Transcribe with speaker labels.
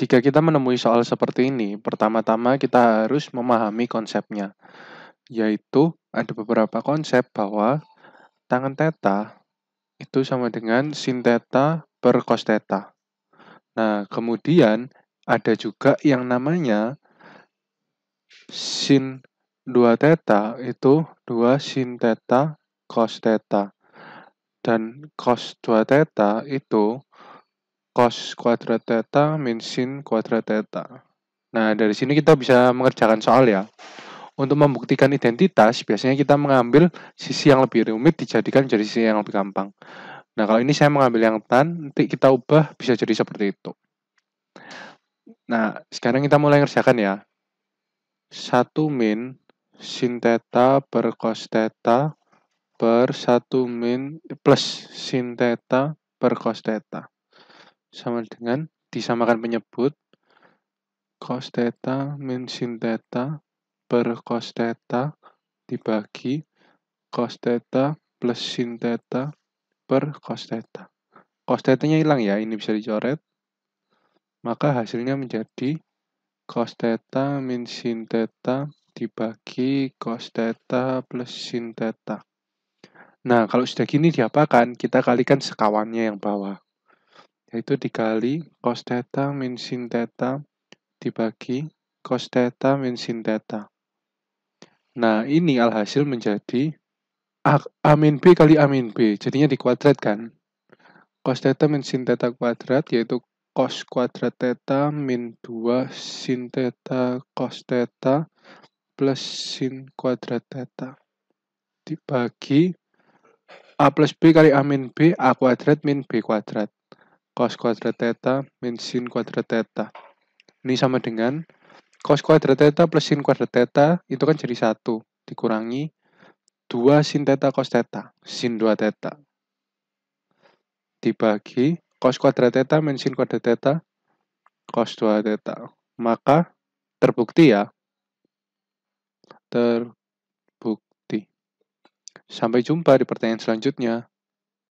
Speaker 1: Jika kita menemui soal seperti ini, pertama-tama kita harus memahami konsepnya, yaitu ada beberapa konsep bahwa tangan teta itu sama dengan sin teta per cos teta. Nah, kemudian ada juga yang namanya sin 2 teta itu 2 sin teta cos teta. Dan cos 2 teta itu cos kuadrat theta min sin kuadrat theta. Nah, dari sini kita bisa mengerjakan soal ya. Untuk membuktikan identitas, biasanya kita mengambil sisi yang lebih rumit dijadikan jadi sisi yang lebih gampang. Nah, kalau ini saya mengambil yang tan, nanti kita ubah bisa jadi seperti itu. Nah, sekarang kita mulai ngerjakan ya. 1 min sin theta per cos theta per 1 min plus sin theta per cos theta sama dengan disamakan penyebut cos theta min sin theta per cos theta dibagi cos theta plus sin theta per cos theta. Cos theta-nya hilang ya, ini bisa dicoret. Maka hasilnya menjadi cos theta min sin theta dibagi cos theta plus sin theta. Nah, kalau sudah gini diapakan? Kita kalikan sekawannya yang bawah yaitu dikali cos theta min sin theta dibagi cos theta min sin theta. Nah, ini alhasil menjadi A, A min B kali A min B. Jadinya dikuadrat kan? Cos theta min sin theta kuadrat yaitu cos kuadrat theta min 2 sin theta cos theta plus sin kuadrat theta. Dibagi A plus B kali A min B, A kuadrat min B kuadrat cos kuadrat theta min sin kuadrat theta. Ini sama dengan cos kuadrat theta plus sin kuadrat theta itu kan jadi satu dikurangi 2 sin theta cos theta, sin 2 theta. Dibagi cos kuadrat theta min sin kuadrat theta cos 2 theta. Maka terbukti ya. Terbukti. Sampai jumpa di pertanyaan selanjutnya.